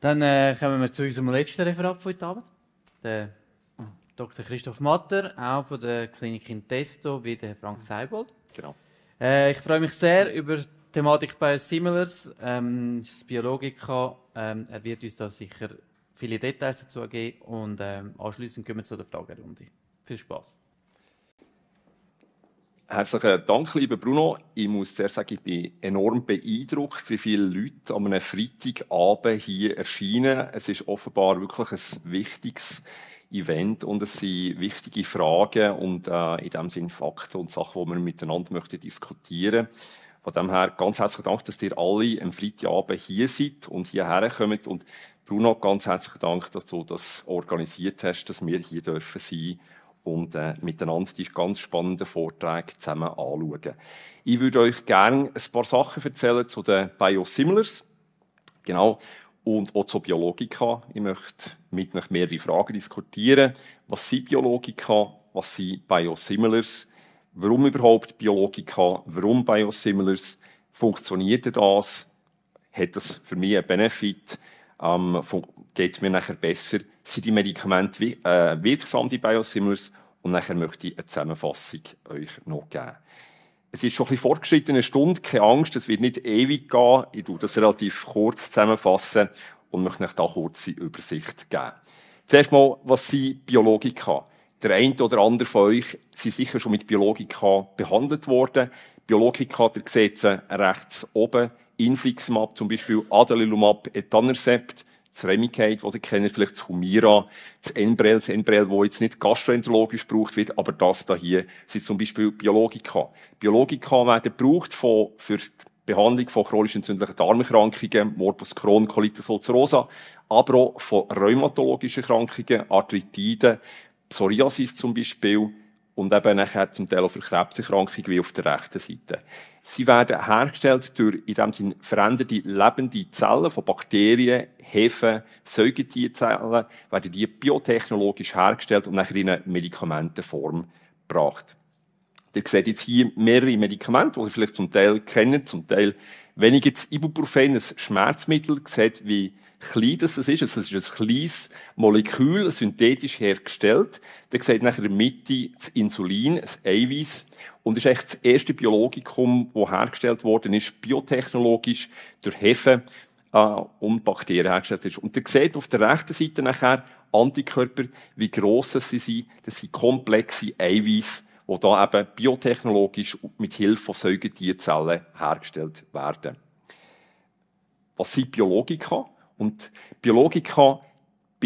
Dann äh, kommen wir zu unserem letzten Referat von heute Abend. Der äh, Dr. Christoph Matter, auch von der Klinik in Testo, wie der Frank Seibold. Genau. Äh, ich freue mich sehr über die Thematik Biosimilars. Ähm, das Biologika, ähm, er wird uns da sicher viele Details dazu geben und ähm, anschließend kommen wir zu der Fragerunde. Viel Spaß. Herzlichen Dank, lieber Bruno. Ich muss sehr sagen, ich bin enorm beeindruckt, wie viele Leute an einem Freitagabend hier erscheinen. Es ist offenbar wirklich ein wichtiges Event und es sind wichtige Fragen und äh, in dem Sinne Fakten und Sachen, die wir miteinander möchten diskutieren Von dem her ganz herzlichen Dank, dass ihr alle am Freitagabend hier seid und hierher kommt. Und Bruno, ganz herzlichen Dank, dass du das organisiert hast, dass wir hier dürfen sein dürfen und äh, miteinander die ganz spannenden Vorträge zusammen anschauen. Ich würde euch gerne ein paar Sachen erzählen zu den Biosimilars. Genau. Und auch zu Biologika. Ich möchte mit euch mehrere Fragen diskutieren. Was sind Biologika? Was sind Biosimilars? Warum überhaupt Biologika? Warum Biosimilars? Funktioniert das? Hat das für mich einen Benefit? Ähm, geht es mir nachher besser? Sind die Medikamente äh, wirksam, die Biosimilars? Und nachher möchte ich eine Zusammenfassung euch noch geben. Es ist schon ein bisschen eine Stunde, keine Angst, es wird nicht ewig gehen. Ich tue das relativ kurz zusammenfassen und möchte euch da eine kurze Übersicht geben. Zuerst mal, was sind Biologika? Der eine oder andere von euch sind sicher schon mit Biologika behandelt worden. Biologika, der seht sie rechts oben, Infliximab zum Beispiel, Adalimumab, Etanercept das Remigkeit, das ihr kennt, vielleicht das Humira, das Embrel, das Embrel, das jetzt nicht gastroenterologisch gebraucht wird, aber das da hier sind zum Beispiel Biologika. Biologika werden gebraucht von, für die Behandlung von chronisch entzündlichen Darmerkrankungen, Morbus Crohn, Colitis ulcerosa, aber auch von rheumatologischen Krankungen, Arthritiden, Psoriasis zum Beispiel, und eben nachher zum Teil auch für Krebserkrankungen wie auf der rechten Seite. Sie werden hergestellt durch in dem Sinne veränderte lebende Zellen von Bakterien, Hefen, Säugetierzellen, werden die biotechnologisch hergestellt und nachher in eine Medikamentenform gebracht. Ihr seht jetzt hier mehrere Medikamente, die ihr vielleicht zum Teil kennt, zum Teil wenn ich jetzt Ibuprofen ein Schmerzmittel sehe, wie klein das ist, also es ist ein kleines Molekül, synthetisch hergestellt, dann sieht nachher in der Mitte das Insulin, das Eiweiß, und das ist eigentlich das erste Biologikum, das hergestellt worden ist, biotechnologisch, durch Hefe äh, und Bakterien hergestellt ist. Und ihr seht auf der rechten Seite nachher Antikörper, wie gross sie sind. Das sind komplexe Eiweiß wo da eben biotechnologisch mit Hilfe von Säugetierzellen hergestellt werden. Was sind Biologika? Und Biologika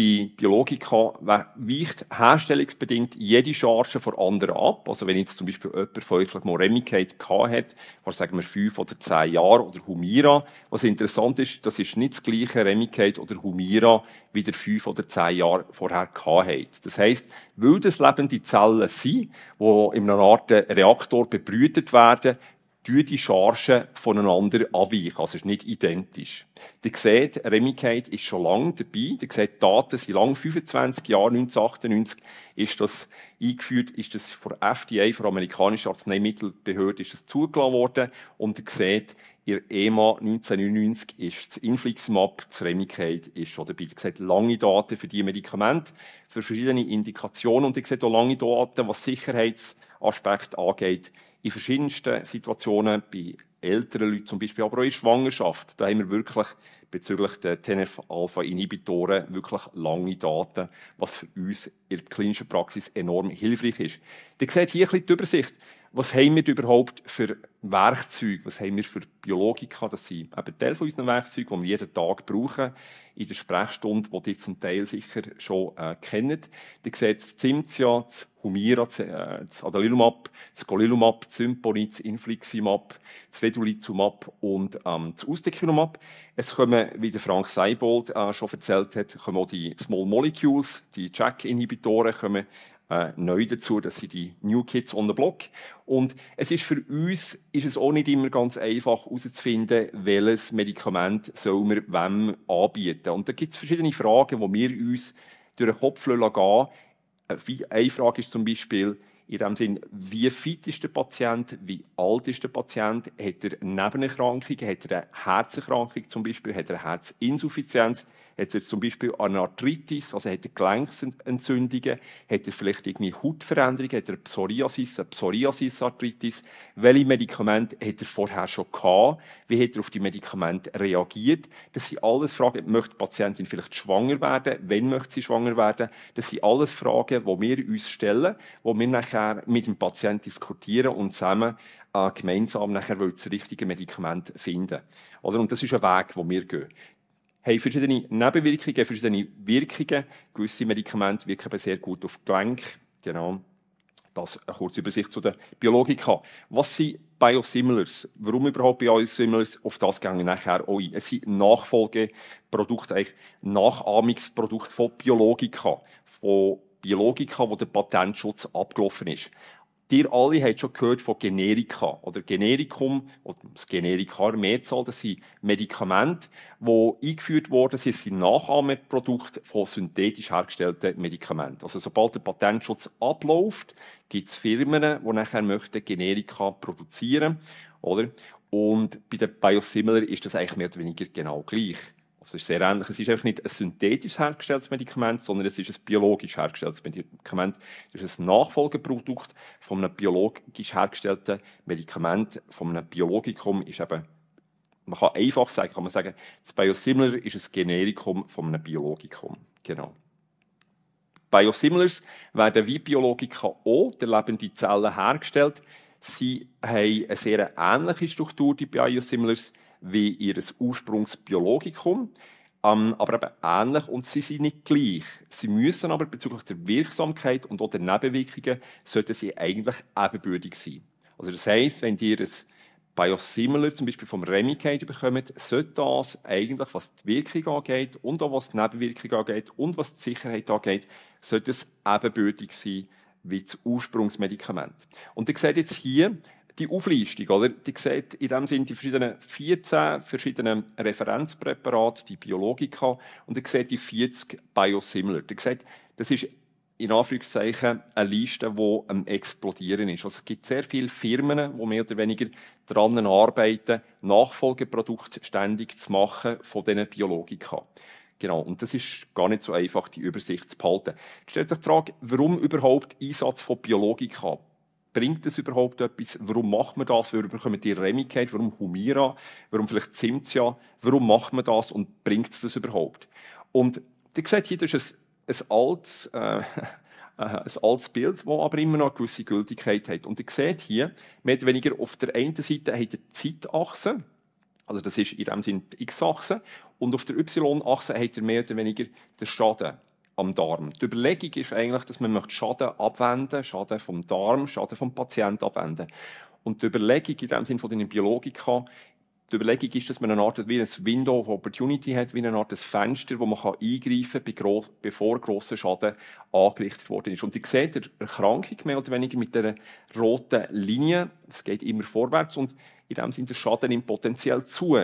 bei, bei Logika weicht herstellungsbedingt jede Charge von anderen ab. Also wenn jetzt zum Beispiel jemand von euch mal Remicade hat, vor sagen wir fünf oder zehn Jahren, oder Humira, was interessant ist, das ist nicht das gleiche Remicade oder Humira, wie der fünf oder zehn Jahre vorher hat. Das heisst, weil das lebende Zellen sind, die in einer Art Reaktor bebrütet werden, die Chargen voneinander abweichen. Also es ist nicht identisch. Ihr seht, Remigkeit ist schon lange dabei. Ihr seht, die Daten sind lang, 25 Jahre, 1998 ist das eingeführt, ist das von der FDA, von der amerikanischen Arzneimittelbehörde, ist das zugelassen worden. Und ihr seht, ihr EMA 1999 ist das Infliximab, das Remicade ist schon dabei. Ihr seht lange Daten für diese Medikamente, für verschiedene Indikationen und ihr seht auch lange Daten, was Sicherheitsaspekte angeht, in verschiedensten Situationen, bei älteren Leuten zum Beispiel, aber auch in Schwangerschaft. Da haben wir wirklich bezüglich der TNF-Alpha-Inhibitoren wirklich lange Daten, was für uns in der klinischen Praxis enorm hilfreich ist. Ihr seht hier ein bisschen die Übersicht was haben wir überhaupt für Werkzeuge, was haben wir für Biologika, das sind eben Teil von unseren Werkzeugen, die wir jeden Tag brauchen, in der Sprechstunde, die ihr zum Teil sicher schon äh, kennt. Ihr seht das Zimtia, das Humira, das, äh, das Adalimumab, das Golilumab, das Symponit, das Infliximab, das Vedolizumab und ähm, das Ustekinumab. Es kommen, wie der Frank Seibold äh, schon erzählt hat, kommen auch die Small Molecules, die Jack-Inhibitoren, kommen äh, neu dazu. Das sind die New Kids on the Block. Und es ist für uns ist es auch nicht immer ganz einfach herauszufinden, welches Medikament soll man wem anbieten. Und da gibt es verschiedene Fragen, die wir uns durch den Kopf gehen äh, Eine Frage ist zum Beispiel, in dem Sinn, wie fit ist der Patient, wie alt ist der Patient, hat er Nebenerkrankungen, hat er eine Herzerkrankung zum Beispiel, hat er eine Herzinsuffizienz, hat er zum Beispiel eine Arthritis, also hat er Gelenksentzündungen, hat er vielleicht irgendeine Hautveränderung, hat er Psoriasis, eine Psoriasis-Arthritis? Welche Medikamente hat er vorher schon gehabt? Wie hat er auf die Medikamente reagiert? Das sind alles Fragen. Möchte die Patientin vielleicht schwanger werden? Wann möchte sie schwanger werden? Das sind alles Fragen, die wir uns stellen, die wir nachher mit dem Patienten diskutieren und zusammen äh, gemeinsam nachher das richtige Medikament finden. Oder? Und das ist ein Weg, den wir gehen haben verschiedene Nebenwirkungen, verschiedene Wirkungen. Gewisse Medikamente wirken aber sehr gut auf Gelenk. Genau. Das eine kurze Übersicht zu der Biologika. Was sind Biosimilars? Warum überhaupt Biosimilars? Auf das gehen wir nachher auch ein. Es sind Nachfolgeprodukte, eigentlich Nachahmungsprodukte von Biologika. Von Biologika, wo der Patentschutz abgelaufen ist. Ihr alle habt schon gehört von Generika oder Generikum oder das Generika der Mehrzahl. Das sind Medikamente, die eingeführt wurden, sind, sind Nachahmerprodukte von synthetisch hergestellten Medikamenten. Also sobald der Patentschutz abläuft, gibt es Firmen, die nachher möchten Generika produzieren, oder? Und bei den Biosimilar ist das eigentlich mehr oder weniger genau gleich. Also es ist sehr ähnlich. Es ist einfach nicht ein synthetisch hergestelltes Medikament, sondern es ist ein biologisch hergestelltes Medikament. Es ist ein Nachfolgeprodukt von einem biologisch hergestellten Medikament, von einem Biologikum ist eben man kann einfach sagen, kann man sagen, das Biosimilar ist ein Generikum von einem Biologikum. Genau. Biosimilars werden wie Biologika auch der lebenden Zellen hergestellt. Sie haben eine sehr ähnliche Struktur, die Biosimilars wie ihr Ursprungsbiologikum, ähm, aber eben ähnlich und sie sind nicht gleich. Sie müssen aber bezüglich der Wirksamkeit und auch der Nebenwirkungen sollten sie eigentlich ebenbürtig sein. Also das heißt, wenn ihr ein Biosimilar zum Beispiel vom Remicade bekommt, sollte das eigentlich, was die Wirkung angeht und auch was die Nebenwirkung angeht und was die Sicherheit angeht, sollte es ebenbürtig sein wie das Ursprungsmedikament. Und ihr seht jetzt hier, die Auflistung, oder? die sieht in dem sind die verschiedenen 14 verschiedenen Referenzpräparate, die Biologika, und ihr seht die 40 Biosimilar. Ihr seht, das ist in Anführungszeichen eine Liste, die am Explodieren ist. Also es gibt sehr viele Firmen, die mehr oder weniger daran arbeiten, Nachfolgeprodukte ständig zu machen von diesen Biologika. Genau, und das ist gar nicht so einfach, die Übersicht zu behalten. Jetzt stellt sich die Frage, warum überhaupt Einsatz von Biologika? bringt es überhaupt etwas? Warum macht man das? Warum bekommen die Remigkeit? Warum Humira? Warum vielleicht Zimtia? Warum macht man das und bringt es das überhaupt? Und ihr seht, hier das ist ein, ein altes, äh, ein altes Bild, das aber immer noch eine gewisse Gültigkeit hat. Und ihr seht hier, mehr oder weniger auf der einen Seite hat die Zeitachse, also das ist in dem Sinne die X-Achse, und auf der Y-Achse hat er mehr oder weniger den Schaden am Darm. Die Überlegung ist eigentlich, dass man Schaden abwenden Schaden vom Darm, Schaden vom Patienten abwenden. Und die Überlegung in dem Sinne von den Biologika, die Überlegung ist, dass man eine Art wie ein Window of Opportunity hat, wie eine Art Fenster, wo man eingreifen kann, bevor grosser Schaden angerichtet worden ist. Und ihr seht die Erkrankung mehr oder weniger mit der roten Linie. Es geht immer vorwärts und in dem Sinne der Schaden nimmt potenziell zu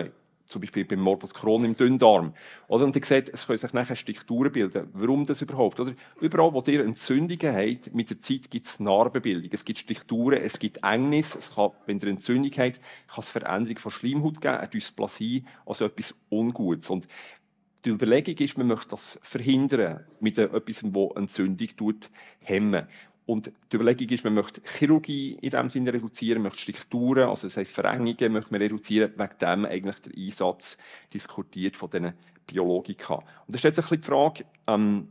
zum Beispiel beim Morbus Crohn im Dünndarm. Oder? Und ihr seht, es können sich nachher Strukturen bilden. Warum das überhaupt? Oder? Überall, wo ihr Entzündungen habt, mit der Zeit gibt es Narbenbildung, es gibt Strukturen, es gibt Engnis. Es kann, wenn ihr Entzündung habt, kann es Veränderung von Schleimhaut geben, eine Dysplasie, also etwas Ungutes. Und die Überlegung ist, man möchte das verhindern mit etwas, das Entzündung hemmen. Und die Überlegung ist, man möchte Chirurgie in dem Sinne reduzieren, möchte Strukturen, also das heisst Verengungen, möchte man reduzieren, wegen dem eigentlich der Einsatz diskutiert von diesen Biologika. Und da stellt sich ein bisschen die Frage, ähm,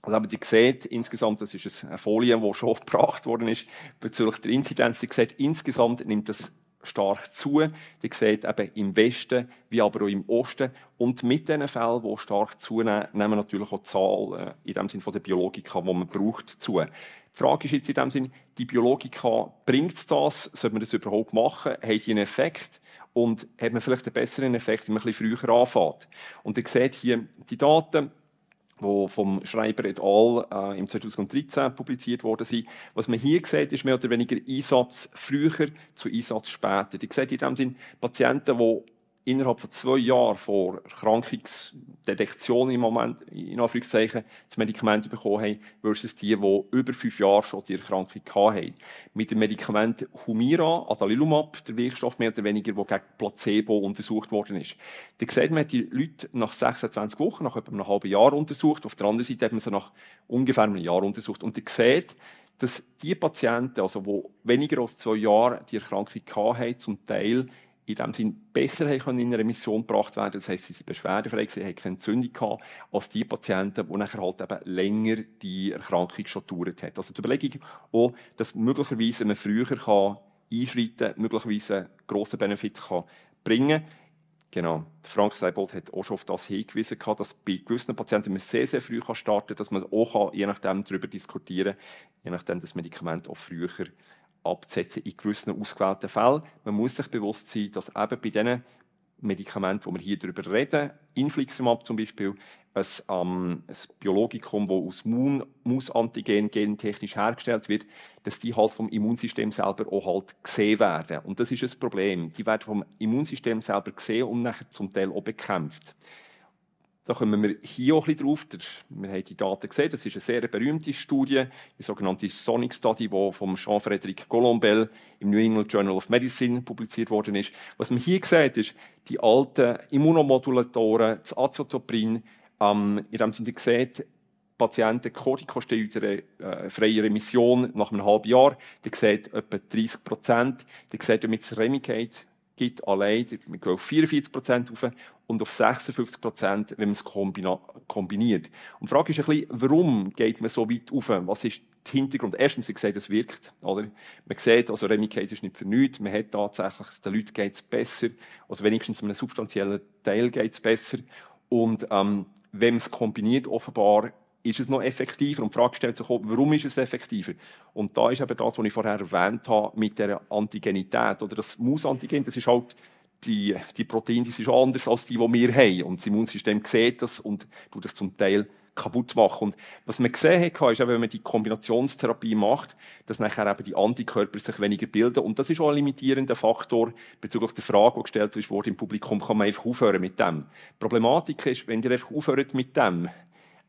also aber ihr seht, insgesamt, das ist eine Folie, die schon gebracht worden ist, bezüglich der Inzidenz, ihr sieht insgesamt nimmt das stark zu. Die seht eben im Westen, wie aber auch im Osten. Und mit diesen Fällen, die stark zunehmen, nehmen natürlich auch die Zahlen äh, in dem Sinne der Biologika, die man braucht, zu. Die Frage ist jetzt in dem Sinne, die Biologika, bringt es das? Sollte man das überhaupt machen? Hat die einen Effekt? Und hat man vielleicht einen besseren Effekt, wenn man etwas früher anfängt? Und ihr seht hier die Daten, die vom Schreiber et al. Äh, im 2013 publiziert worden sind. Was man hier sieht, ist mehr oder weniger Einsatz früher zu Einsatz später. Ihr seht in dem Sinne, Patienten, die innerhalb von zwei Jahren vor Erkrankungsdetektion im Moment, in Anführungszeichen, das Medikament bekommen haben, versus die, die über fünf Jahre schon die Erkrankung hatten. Mit dem Medikament Humira, Adalilumab, der Wirkstoff mehr oder weniger, der gegen Placebo untersucht worden ist. Da sieht man, hat die Leute nach 26 Wochen, nach etwa einem halben Jahr untersucht, auf der anderen Seite hat man sie nach ungefähr einem Jahr untersucht. Und da sieht, dass die Patienten, also die weniger als zwei Jahre die Erkrankung hatten, zum Teil in dem Sinn besser in eine Remission gebracht werden Das heisst, sie sind beschwerdefrei, sie haben keine Entzündung gehabt, als die Patienten, die nachher halt eben länger die Erkrankung schon gedauert hat. Also die Überlegung auch, dass möglicherweise man früher kann einschreiten kann, möglicherweise einen grossen Benefit kann bringen kann. Genau. Frank Seibold hat auch schon auf das hingewiesen, dass bei gewissen Patienten man sehr, sehr früh starten kann, dass man auch, je nachdem, darüber diskutieren kann, je nachdem das Medikament auch früher abzusetzen in gewissen ausgewählten Fällen. Man muss sich bewusst sein, dass eben bei diesen Medikamenten, die wir hier darüber reden, Infliximab zum Beispiel, ein, ähm, ein Biologikum, das aus Mausantigen gentechnisch hergestellt wird, dass die halt vom Immunsystem selber auch halt gesehen werden. Und das ist ein Problem. Die werden vom Immunsystem selber gesehen und nachher zum Teil auch bekämpft. Da kommen wir hier auch ein drauf. Wir haben die Daten gesehen. Das ist eine sehr berühmte Studie, die sogenannte Sonic Study, die von Jean-Frédéric Colombel im New England Journal of Medicine publiziert worden ist. Was man hier sieht, ist, die alten Immunomodulatoren, das Azotoprin, ähm, in dem Sinne sieht, Patienten Corticosteroide äh, freie Remission nach einem halben Jahr, Die sieht etwa 30 Prozent. Die sieht, wenn man jetzt Remicade gibt allein, wir gehen auf 44 auf und auf 56 wenn man es kombiniert. Und die Frage ist ein bisschen, warum geht man so weit auf? Was ist der Hintergrund? Erstens, ich sehe, es wirkt. Oder? Man sieht, also Remy ist nicht für nichts. Man hat tatsächlich, den Leuten geht es besser. Also wenigstens einem substanziellen Teil geht es besser. Und ähm, wenn man es kombiniert, offenbar ist es noch effektiver? Und die Frage stellt sich warum ist es effektiver? Und da ist eben das, was ich vorher erwähnt habe, mit der Antigenität oder das Mausantigen, das ist halt die, die Proteine, die sind anders als die, die wir haben. Und das Immunsystem sieht das und tut das zum Teil kaputt machen. Und was man gesehen hat, ist, wenn man die Kombinationstherapie macht, dass nachher eben die Antikörper sich weniger bilden. Und das ist auch ein limitierender Faktor bezüglich der Frage, die gestellt wurde im Publikum, kann man einfach aufhören mit dem. Die Problematik ist, wenn ihr einfach aufhört mit dem,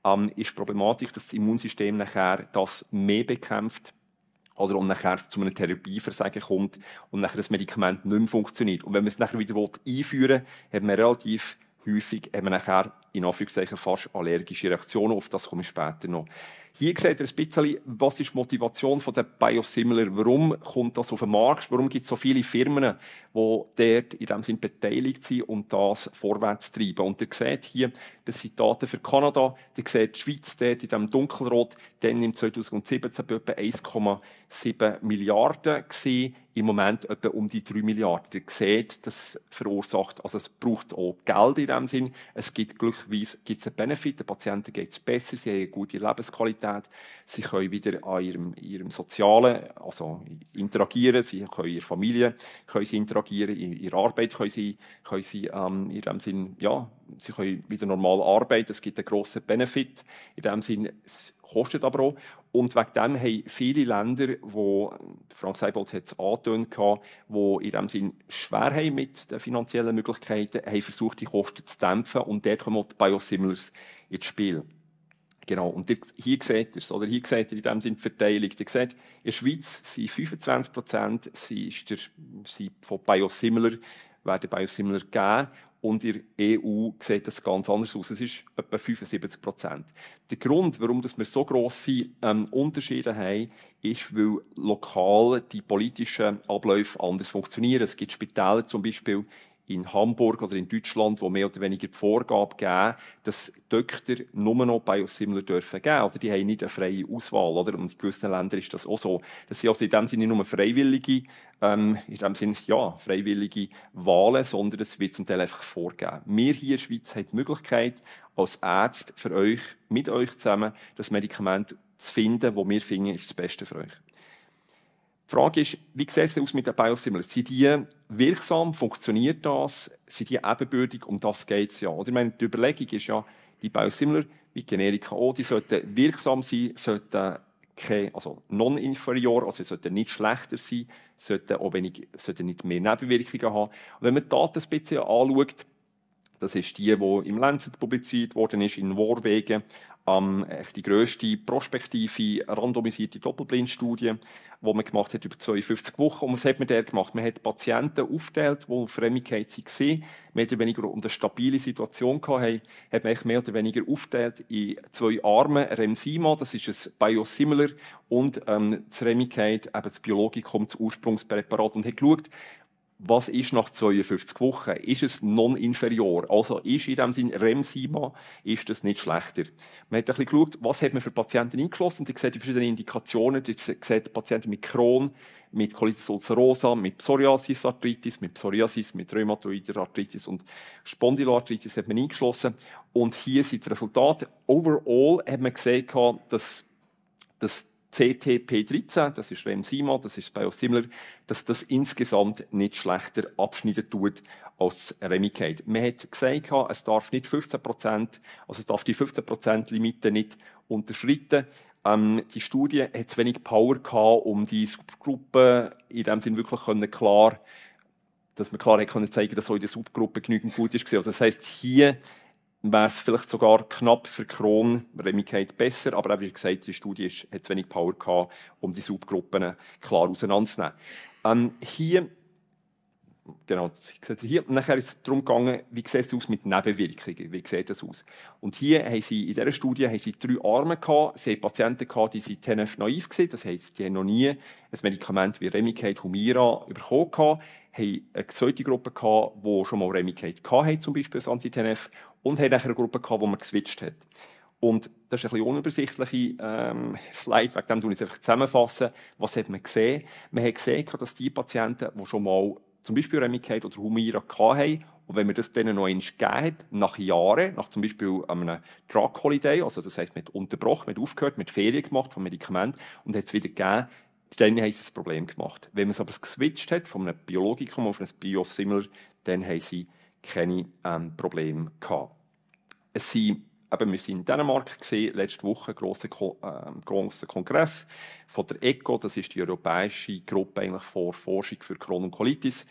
ähm, ist die Problematik, dass das Immunsystem nachher das mehr bekämpft oder und nachher zu einem Therapieversagen kommt und nachher das Medikament nicht mehr funktioniert. Und wenn man es nachher wieder einführen will, hat man relativ häufig hat man nachher in Anführungszeichen fast allergische Reaktionen auf. Das komme ich später noch. Hier seht ihr ein bisschen, was ist die Motivation der Biosimilar? Warum kommt das auf den Markt? Warum gibt es so viele Firmen, die dort in dem Sinn beteiligt sind und das vorwärts treiben? Und ihr seht hier, das sind Daten für Kanada. Ihr seht die Schweiz dort in diesem Dunkelrot. Dann im 2017 etwa 1,7 Milliarden gewesen im Moment etwa um die 3 Milliarden. Ihr seht, das verursacht, also es braucht auch Geld in dem Sinn. Es gibt glücklicherweise gibt's einen Benefit, den Patienten geht es besser, sie haben eine gute Lebensqualität, sie können wieder an ihrem, ihrem Sozialen also interagieren, sie können ihre Familie können sie interagieren, in ihrer Arbeit können sie, können sie ähm, in dem Sinn, ja, sie können wieder normal arbeiten, es gibt einen grossen Benefit. In dem Sinn, kostet aber auch. Und wegen dem haben viele Länder, wo Frank Seibold hat es angetönt, die in dem Sinn schwer haben mit den finanziellen Möglichkeiten, haben versucht, die Kosten zu dämpfen. Und dort kommen auch die Biosimilars ins Spiel. Genau, und hier seht ihr es, oder hier seht ihr in dem Sinne die Verteilung. Ihr seht, in der Schweiz sind 25 Prozent sind, sind von Biosimilar, werden Biosimilar gegeben und in der EU sieht das ganz anders aus. Es ist etwa 75 Prozent. Der Grund, warum wir so grosse ähm, Unterschiede haben, ist, weil lokal die politischen Abläufe anders funktionieren. Es gibt Spitäler zum Beispiel in Hamburg oder in Deutschland, wo mehr oder weniger die Vorgabe geben, dass Doktor nur noch Biosimilar dürfen geben. Oder also, die haben nicht eine freie Auswahl. Oder? Und in gewissen Ländern ist das auch so. Das sind also in dem Sinne nicht nur freiwillige, ähm, in dem Sinne, ja, freiwillige Wahlen, sondern es wird zum Teil einfach vorgegeben. Wir hier in der Schweiz haben die Möglichkeit, als Ärzte für euch, mit euch zusammen, das Medikament zu finden, wo wir finden, ist das Beste für euch. Die Frage ist, wie sieht es aus mit den Biosimilars? Sind die wirksam? Funktioniert das? Sind die ebenbürtig? Um das geht es ja. Oder ich meine, die Überlegung ist ja, die Biosimilar wie Generika auch, die sollten wirksam sein, sollten keine, also non-inferior, also sollten nicht schlechter sein, sollten, auch wenig, sollten nicht mehr Nebenwirkungen haben. Und wenn man die Daten ein bisschen anschaut, das ist die, die im Lancet publiziert worden ist, in Norwegen. Ähm, die grösste prospektive, randomisierte Doppelblindstudie, die man gemacht hat über 52 Wochen. Und was hat man da gemacht? Man hat Patienten aufgeteilt, die auf Remigkeit waren, mehr oder weniger um eine stabile Situation hatten, hat man mehr oder weniger aufgeteilt in zwei Arme, Remsima, das ist ein Biosimilar, und ähm, das Remigkeit, eben das Biologikum, das Ursprungspräparat, und hat geschaut, was ist nach 52 Wochen? Ist es non-inferior? Also ist in dem Sinne REM-SIMA, ist das nicht schlechter? Man hat ein bisschen geschaut, was hat man für Patienten eingeschlossen? Sie sieht die verschiedenen Indikationen. Sie sieht Patienten mit Crohn, mit Colitis ulcerosa, mit Psoriasis-Arthritis, mit Psoriasis, mit rheumatoider Arthritis und Spondylarthritis hat man eingeschlossen. Und hier sind die Resultate. Overall hat man gesehen, dass dass CTP13, das ist REM-SIMA, das ist Biosimilar, dass das insgesamt nicht schlechter abschneiden tut als Remicade. Man hat gesagt, es darf nicht 15%, also es darf die 15%-Limite nicht unterschreiten. Ähm, die Studie hat zu wenig Power gehabt, um die Subgruppen in dem Sinn wirklich können klar, dass man klar hat können zeigen, dass auch in der Subgruppe genügend gut ist. Also das heißt, hier wäre es vielleicht sogar knapp für Kron, Remigkeit besser, aber wie gesagt, die Studie hat zu wenig Power gehabt, um die Subgruppen äh, klar auseinanderzunehmen. Ähm, hier genau, das sieht hier. Und nachher ist es darum gegangen, wie sieht es aus mit Nebenwirkungen, wie sieht das aus? Und hier haben sie, in dieser Studie haben sie drei Arme gehabt, sie haben Patienten gehabt, die sind TNF-naiv waren, das heisst, die haben noch nie ein Medikament wie Remicade, Humira bekommen gehabt, haben eine zweite Gruppe gehabt, die schon mal Remicade hatten, zum Beispiel als Anti-TNF, und haben nachher eine Gruppe gehabt, die man geswitcht hat. Und das ist ein bisschen unübersichtliche ähm, Slide, wegen dem ich es einfach zusammenfassen. Was hat man gesehen? Man hat gesehen, dass die Patienten, die schon mal zum Beispiel Römigkeit oder Humira hatten. Und wenn man das denen noch eins gegeben hat, nach Jahren, nach zum Beispiel einem Drug Holiday, also das heisst, man hat unterbrochen, mit aufgehört, hat Ferien gemacht vom Medikament und hat es wieder gegeben, dann haben sie ein Problem gemacht. Wenn man es aber geswitcht hat, von einem Biologikum auf ein Biosimilar, dann haben sie keine ähm, Probleme gehabt. Es sind eben, wir sind in Dänemark gesehen, letzte Woche großer Ko äh, grosser Kongress von der ECO, das ist die europäische Gruppe eigentlich für Forschung für Kolonkolitis.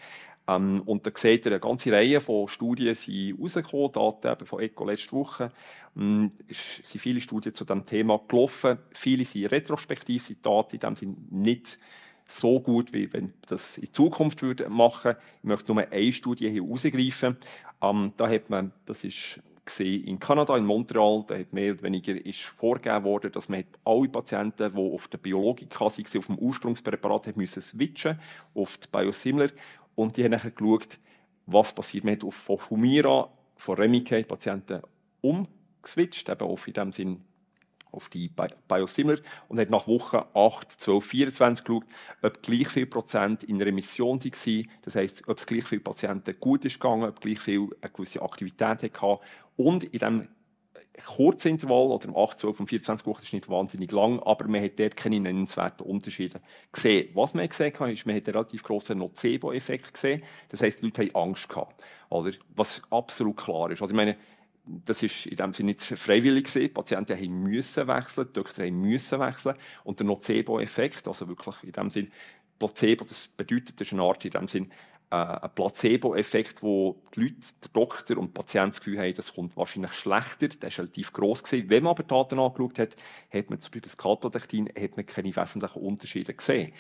Ähm, und da seht ihr eine ganze Reihe von Studien sind rausgekommen, Daten eben von ECO letzte Woche. Ähm, es sind viele Studien zu diesem Thema gelaufen. Viele sind retrospektiv, sind Daten in dem sind nicht so gut, wie wenn das in Zukunft würde machen. Ich möchte nur eine Studie hier rausgreifen. Ähm, da hat man, das ist gesehen in Kanada, in Montreal, da hat mehr oder weniger ist vorgegeben worden, dass man alle Patienten, die auf der Biologika waren, auf dem Ursprungspräparat, haben müssen switchen auf die Biosimilar. Und die haben dann geschaut, was passiert. Man hat auf, von Humira, von Remike Patienten umgeswitcht, eben auf in dem Sinn auf die Biosimilar und hat nach Woche 8, 12, 24 geschaut, ob gleich viele Prozent in Remission waren. Das heisst, ob es gleich viele Patienten gut ist gegangen, ob gleich viel eine gewisse Aktivität hatte und in diesem kurzen Intervall, oder im 8, 12 und 24 Wochen, ist nicht wahnsinnig lang, aber man hat dort keine nennenswerten Unterschiede gesehen. Was man gesehen hat, ist, man hat einen relativ grossen Nocebo-Effekt gesehen. Das heisst, die Leute haben Angst gehabt. Oder? Was absolut klar ist. Also ich meine, das war in dem Sinne nicht freiwillig Die Patienten haben müssen wechseln, die Doktor haben müssen wechseln. Und der Nocebo-Effekt, also wirklich in dem Sinne, Placebo, das bedeutet, das ist eine Art in dem Sinne, äh, ein Placebo-Effekt, wo die Leute, der Doktor und der Patient das Gefühl haben, das kommt wahrscheinlich schlechter. Das war relativ gross. Gewesen. Wenn man aber die Daten angeschaut hat, hat man zum Beispiel das Katodektin hat man keine wesentlichen Unterschiede gesehen.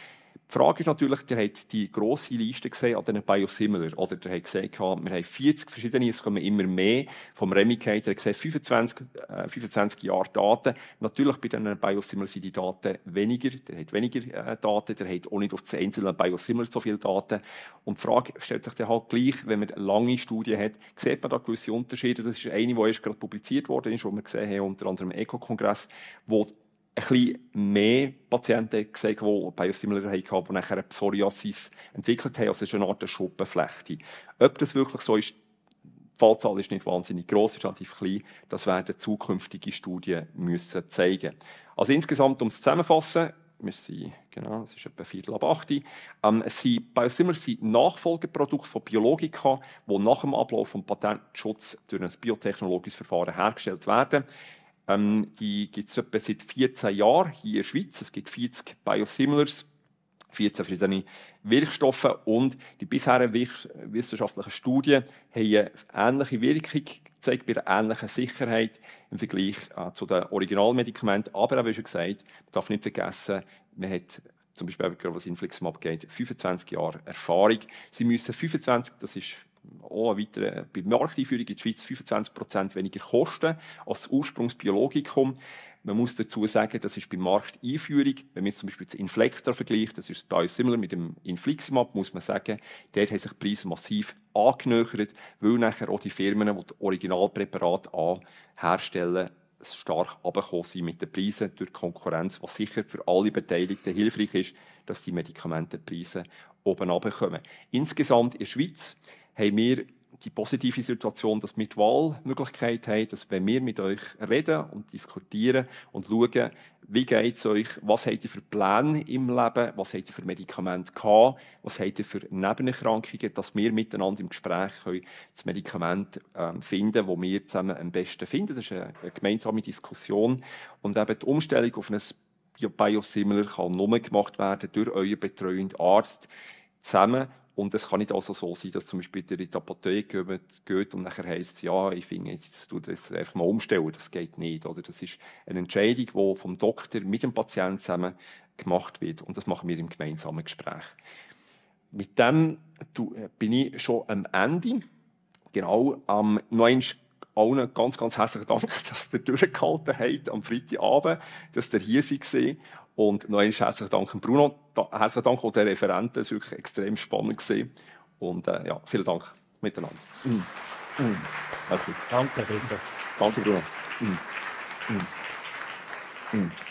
Die Frage ist natürlich, ihr habt die grosse Liste gesehen an diesen Biosimilar. Oder ihr habt gesehen, wir haben 40 verschiedene, es kommen immer mehr. Vom Remy Case, ihr gesehen, 25, äh, 25 Jahre Daten. Natürlich bei diesen Biosimilar sind die Daten weniger. Ihr habt weniger äh, Daten, ihr habt auch nicht auf das einzelne Biosimilar so viele Daten. Und die Frage stellt sich dann halt gleich, wenn man lange Studien hat, sieht man da gewisse Unterschiede. Das ist eine, die erst gerade publiziert worden ist, wo wir gesehen haben, unter anderem im ECO-Kongress, ein bisschen mehr Patienten gesehen, die Biosimilar hatten, die nachher eine Psoriasis entwickelt haben. Also es ist eine Art Schuppenflechte. Ob das wirklich so ist, die Fallzahl ist nicht wahnsinnig groß, ist relativ klein. Das werden zukünftige Studien müssen zeigen. Also insgesamt, um es zusammenzufassen, wir sind, genau, es ist etwa Viertel ab 8. Ähm, Biosimilar sind Nachfolgeprodukte von Biologika, die nach dem Ablauf des Patentschutzes durch ein biotechnologisches Verfahren hergestellt werden. Ähm, die gibt es seit 14 Jahren hier in der Schweiz. Es gibt 40 Biosimilars, 14 verschiedene Wirkstoffe und die bisherigen wissenschaftlichen Studien haben ähnliche Wirkung gezeigt, bei einer ähnlichen Sicherheit im Vergleich äh, zu den Originalmedikamenten. Aber, wie schon gesagt, man darf nicht vergessen, man hat zum Beispiel, gerade was Infliximab geht, 25 Jahre Erfahrung. Sie müssen 25, das ist auch weiter, bei Markteinführung in der Schweiz 25% weniger Kosten als das Ursprungsbiologikum. Man muss dazu sagen, das ist bei Markteinführung, wenn man jetzt zum Beispiel das Inflektor vergleicht, das ist similar mit dem Infliximab, muss man sagen, dort haben sich die Preise massiv angenöchert, weil nachher auch die Firmen, die das Originalpräparat herstellen, stark abgekommen mit den Preisen durch die Konkurrenz, was sicher für alle Beteiligten hilfreich ist, dass die Medikamentenpreise oben runterkommen. Insgesamt in der Schweiz haben wir die positive Situation, dass wir die Wahlmöglichkeit haben, dass wenn wir mit euch reden und diskutieren und schauen, wie geht es euch, was habt ihr für Pläne im Leben, was habt ihr für Medikamente gehabt, was habt ihr für Nebenerkrankungen, dass wir miteinander im Gespräch können das Medikament ähm, finden wo das wir zusammen am besten finden. Das ist eine, eine gemeinsame Diskussion und eben die Umstellung auf ein Biosimilar kann nur gemacht werden durch euren betreuenden Arzt zusammen und es kann nicht also so sein, dass zum Beispiel in die Apotheke geht und nachher heißt ja, ich finde, jetzt du das einfach mal umstellen, das geht nicht. Oder das ist eine Entscheidung, die vom Doktor mit dem Patienten zusammen gemacht wird. Und das machen wir im gemeinsamen Gespräch. Mit dem äh, bin ich schon am Ende. Genau, ähm, noch allen ganz, ganz herzlichen Dank, dass ihr durchgehalten habt am Freitagabend, dass ihr hier seid und noch einmal herzlichen Dank an Bruno, herzlichen Dank auch den Referenten, es war wirklich extrem spannend. Gewesen. Und äh, ja, vielen Dank miteinander. Mm. Mm. Danke, Peter. Danke, Bruno. Mm. mm. mm.